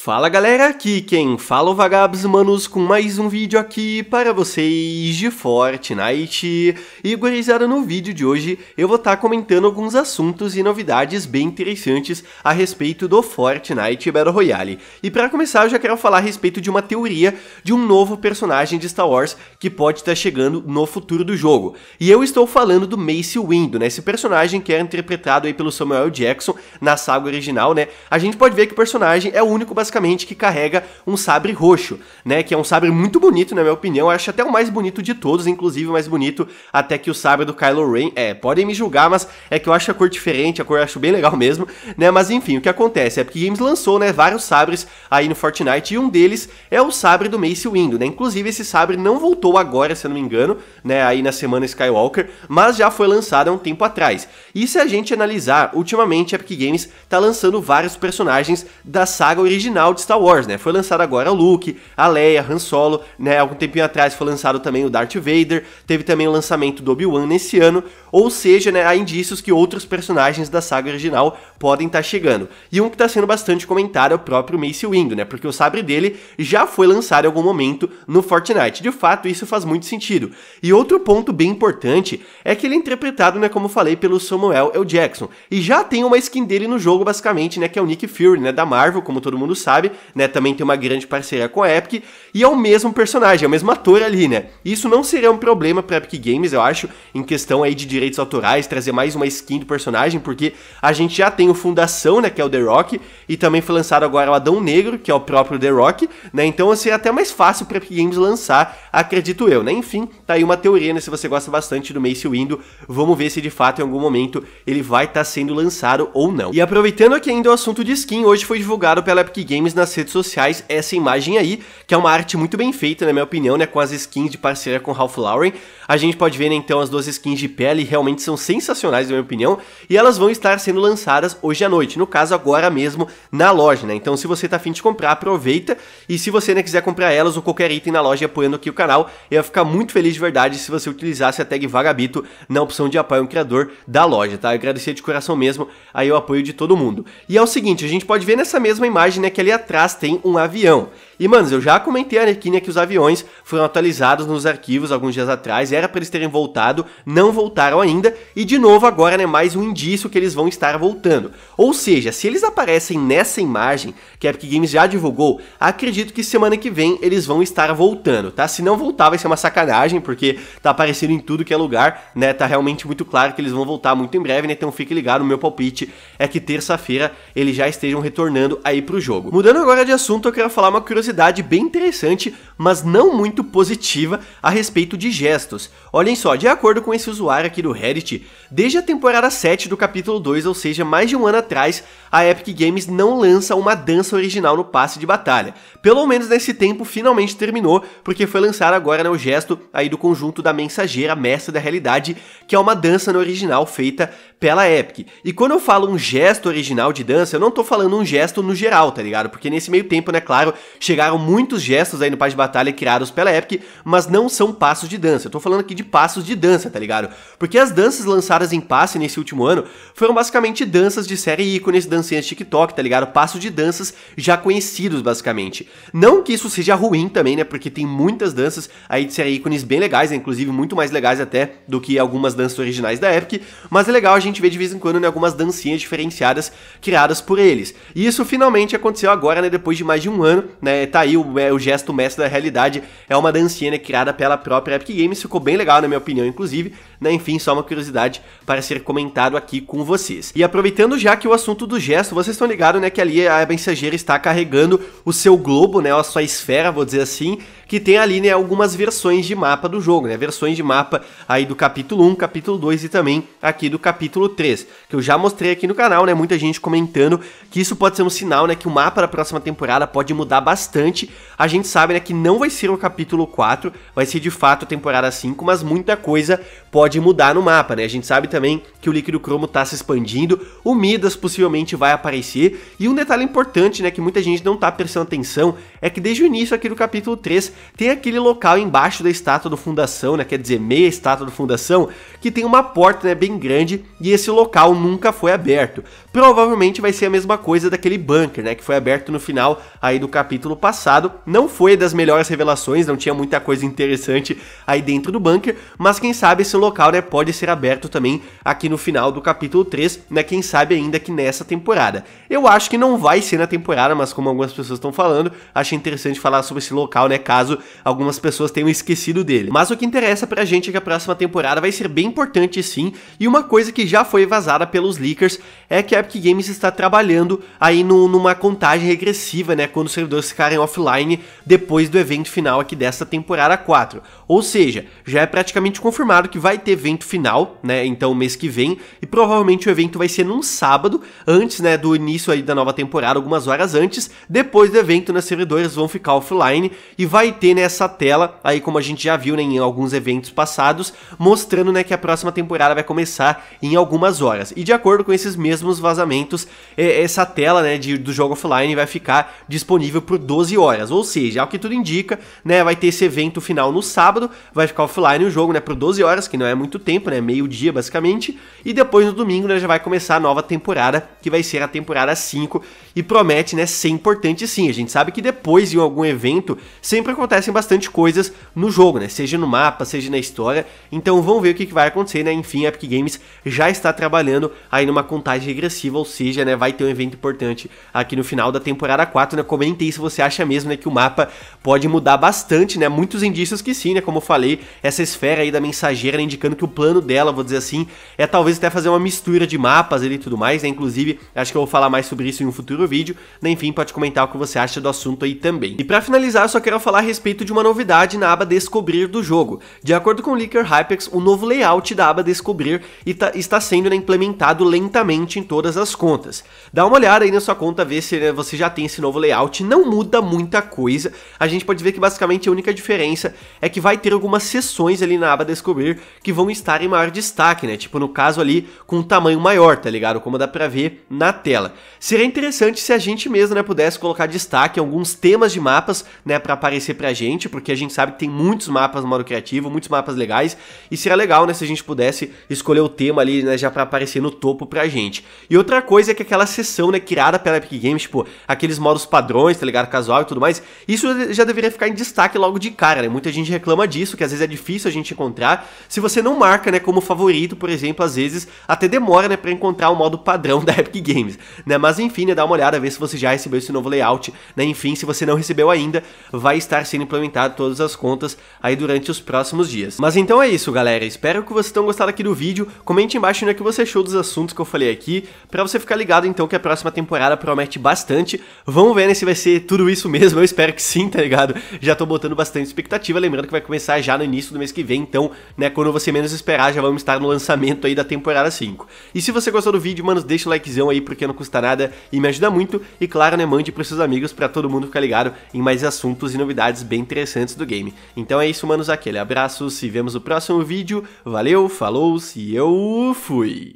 Fala galera, aqui quem fala é o Vagabos Manos com mais um vídeo aqui para vocês de Fortnite. E gurizada, no vídeo de hoje eu vou estar tá comentando alguns assuntos e novidades bem interessantes a respeito do Fortnite Battle Royale. E para começar eu já quero falar a respeito de uma teoria de um novo personagem de Star Wars que pode estar tá chegando no futuro do jogo. E eu estou falando do Mace Windu, né, esse personagem que era é interpretado aí pelo Samuel Jackson na saga original, né. A gente pode ver que o personagem é o único basicamente que carrega um sabre roxo, né? Que é um sabre muito bonito, na minha opinião. Eu acho até o mais bonito de todos, inclusive o mais bonito até que o sabre do Kylo Ren. É, podem me julgar, mas é que eu acho a cor diferente, a cor eu acho bem legal mesmo, né? Mas enfim, o que acontece é porque Games lançou, né, vários sabres aí no Fortnite e um deles é o sabre do Mace Windu, né? Inclusive esse sabre não voltou agora, se eu não me engano, né, aí na semana Skywalker, mas já foi lançado há um tempo atrás. E se a gente analisar, ultimamente a Epic Games tá lançando vários personagens da saga original original de Star Wars, né? Foi lançado agora o Luke, a Leia, Han Solo, né? Algum tempinho atrás foi lançado também o Darth Vader, teve também o lançamento do Obi-Wan nesse ano, ou seja, né, há indícios que outros personagens da saga original podem estar tá chegando. E um que está sendo bastante comentado é o próprio Mace Windu, né? Porque o sabre dele já foi lançado em algum momento no Fortnite. De fato, isso faz muito sentido. E outro ponto bem importante é que ele é interpretado, né, como falei, pelo Samuel L. Jackson. E já tem uma skin dele no jogo, basicamente, né, que é o Nick Fury, né, da Marvel, como todo mundo sabe sabe, né? Também tem uma grande parceria com a Epic. E é o mesmo personagem, é o mesmo ator ali, né? Isso não seria um problema pra Epic Games, eu acho, em questão aí de direitos autorais, trazer mais uma skin do personagem, porque a gente já tem o Fundação, né? Que é o The Rock, e também foi lançado agora o Adão Negro, que é o próprio The Rock, né? Então seria assim, é até mais fácil pra Epic Games lançar, acredito eu, né? Enfim, tá aí uma teoria, né? Se você gosta bastante do Mace Windu, vamos ver se de fato em algum momento ele vai estar tá sendo lançado ou não. E aproveitando aqui ainda o assunto de skin, hoje foi divulgado pela Epic Games games nas redes sociais essa imagem aí, que é uma arte muito bem feita, na minha opinião, né? Com as skins de parceria com Ralph Lauren. A gente pode ver, né, então, as duas skins de pele realmente são sensacionais, na minha opinião, e elas vão estar sendo lançadas hoje à noite, no caso, agora mesmo, na loja, né? Então, se você tá afim de comprar, aproveita, e se você, né, quiser comprar elas ou qualquer item na loja apoiando aqui o canal, eu ia ficar muito feliz de verdade se você utilizasse a tag Vagabito na opção de apoio ao criador da loja, tá? Eu agradecer de coração mesmo aí o apoio de todo mundo. E é o seguinte, a gente pode ver nessa mesma imagem, né, que ali atrás tem um avião. E, mano, eu já comentei a nequinha que os aviões foram atualizados nos arquivos alguns dias atrás, era para eles terem voltado, não voltaram ainda, e de novo agora, né, mais um indício que eles vão estar voltando. Ou seja, se eles aparecem nessa imagem, que a Epic Games já divulgou, acredito que semana que vem eles vão estar voltando, tá? Se não voltar vai ser uma sacanagem, porque tá aparecendo em tudo que é lugar, né, tá realmente muito claro que eles vão voltar muito em breve, né, então fique ligado, o meu palpite é que terça-feira eles já estejam retornando aí pro jogo. Mudando agora de assunto, eu quero falar uma curiosidade curiosidade bem interessante, mas não muito positiva a respeito de gestos. Olhem só, de acordo com esse usuário aqui do Reddit, desde a temporada 7 do capítulo 2, ou seja, mais de um ano atrás, a Epic Games não lança uma dança original no passe de batalha. Pelo menos nesse tempo finalmente terminou, porque foi lançado agora né, o gesto aí do conjunto da mensageira mestra da realidade, que é uma dança no original feita pela Epic. E quando eu falo um gesto original de dança, eu não tô falando um gesto no geral, tá ligado? Porque nesse meio tempo, né, claro, chega pegaram muitos gestos aí no Paz de Batalha criados pela Epic, mas não são passos de dança. Eu tô falando aqui de passos de dança, tá ligado? Porque as danças lançadas em passe nesse último ano foram basicamente danças de série ícones, dancinhas de TikTok, tá ligado? Passos de danças já conhecidos, basicamente. Não que isso seja ruim também, né? Porque tem muitas danças aí de série ícones bem legais, né? inclusive muito mais legais até do que algumas danças originais da Epic, mas é legal a gente ver de vez em quando né, algumas dancinhas diferenciadas criadas por eles. E isso finalmente aconteceu agora, né? Depois de mais de um ano, né? tá aí o, é, o gesto mestre da realidade. É uma dancinha né, criada pela própria Epic Games, ficou bem legal, na minha opinião, inclusive. Né? Enfim, só uma curiosidade para ser comentado aqui com vocês. E aproveitando já que o assunto do gesto, vocês estão ligados, né, que ali a mensageira está carregando o seu globo, né, a sua esfera, vou dizer assim, que tem ali, né, algumas versões de mapa do jogo, né, versões de mapa aí do capítulo 1, capítulo 2 e também aqui do capítulo 3, que eu já mostrei aqui no canal, né, muita gente comentando que isso pode ser um sinal, né, que o mapa da próxima temporada pode mudar bastante bastante. A gente sabe né, que não vai ser o capítulo 4, vai ser de fato a temporada 5, mas muita coisa pode mudar no mapa, né? A gente sabe também que o líquido cromo está se expandindo, o Midas possivelmente vai aparecer, e um detalhe importante, né, que muita gente não está prestando atenção, é que desde o início aqui do capítulo 3 tem aquele local embaixo da estátua do Fundação, né, quer dizer, meia estátua do Fundação, que tem uma porta, né, bem grande, e esse local nunca foi aberto provavelmente vai ser a mesma coisa daquele bunker, né, que foi aberto no final aí do capítulo passado. Não foi das melhores revelações, não tinha muita coisa interessante aí dentro do bunker, mas quem sabe esse local, né, pode ser aberto também aqui no final do capítulo 3, né, quem sabe ainda que nessa temporada. Eu acho que não vai ser na temporada, mas como algumas pessoas estão falando, achei interessante falar sobre esse local, né, caso algumas pessoas tenham esquecido dele. Mas o que interessa pra gente é que a próxima temporada vai ser bem importante sim, e uma coisa que já foi vazada pelos leakers é que a Epic Games está trabalhando aí no, numa contagem regressiva, né? Quando os servidores ficarem offline depois do evento final aqui dessa temporada 4. Ou seja, já é praticamente confirmado que vai ter evento final, né? Então mês que vem. E provavelmente o evento vai ser num sábado, antes, né? Do início aí da nova temporada, algumas horas antes. Depois do evento, né? Servidores vão ficar offline e vai ter nessa né, tela, aí como a gente já viu né, em alguns eventos passados, mostrando né, que a próxima temporada vai começar em algumas horas. E de acordo com esses mesmos vazamentos, é, essa tela né, de, do jogo offline vai ficar disponível por 12 horas. Ou seja, o que tudo indica, né, vai ter esse evento final no sábado, vai ficar offline o jogo né, por 12 horas, que não é muito tempo, né, meio-dia basicamente, e depois no domingo né, já vai começar a nova temporada, que vai ser a temporada 5, e promete né, ser importante sim. A gente sabe que depois em algum evento sempre acontecem bastante coisas no jogo, né, seja no mapa, seja na história, então vamos ver o que, que vai acontecer, né, enfim, a Epic Games já está trabalhando aí numa contagem regressiva progressiva, ou seja, né, vai ter um evento importante aqui no final da temporada 4, né? Comente aí se você acha mesmo, né, que o mapa pode mudar bastante, né? Muitos indícios que sim, né? Como eu falei, essa esfera aí da mensageira né, indicando que o plano dela, vou dizer assim, é talvez até fazer uma mistura de mapas ali e tudo mais, né? Inclusive, acho que eu vou falar mais sobre isso em um futuro vídeo, né? Enfim, pode comentar o que você acha do assunto aí também. E para finalizar, eu só quero falar a respeito de uma novidade na aba Descobrir do jogo. De acordo com o Licker Hypex, o novo layout da aba Descobrir tá, está sendo né, implementado lentamente em toda todas as contas. Dá uma olhada aí na sua conta, ver se né, você já tem esse novo layout. Não muda muita coisa. A gente pode ver que basicamente a única diferença é que vai ter algumas seções ali na aba descobrir que vão estar em maior destaque, né? Tipo no caso ali com um tamanho maior, tá ligado? Como dá pra ver na tela. Seria interessante se a gente mesmo, né, pudesse colocar destaque alguns temas de mapas, né, pra aparecer pra gente, porque a gente sabe que tem muitos mapas no modo criativo, muitos mapas legais, e seria legal, né, se a gente pudesse escolher o tema ali, né, já pra aparecer no topo pra gente. E outra coisa é que aquela sessão, né, criada pela Epic Games, tipo, aqueles modos padrões, tá ligado? Casual e tudo mais, isso já deveria ficar em destaque logo de cara, né? Muita gente reclama disso, que às vezes é difícil a gente encontrar. Se você não marca, né, como favorito, por exemplo, às vezes até demora, né, pra encontrar o modo padrão da Epic Games, né? Mas enfim, né, dá uma olhada, ver se você já recebeu esse novo layout, né? Enfim, se você não recebeu ainda, vai estar sendo implementado todas as contas aí durante os próximos dias. Mas então é isso, galera. Espero que vocês tenham gostado aqui do vídeo. Comente embaixo né, o que você achou dos assuntos que eu falei aqui para você ficar ligado então que a próxima temporada promete bastante. Vamos ver né, se vai ser tudo isso mesmo, eu espero que sim, tá ligado? Já tô botando bastante expectativa, lembrando que vai começar já no início do mês que vem, então, né, quando você menos esperar, já vamos estar no lançamento aí da temporada 5. E se você gostou do vídeo, mano, deixa o likezão aí, porque não custa nada e me ajuda muito. E claro, né, mande pros seus amigos para todo mundo ficar ligado em mais assuntos e novidades bem interessantes do game. Então é isso, manos, aquele abraço, se vemos no próximo vídeo, valeu, falou, se eu fui!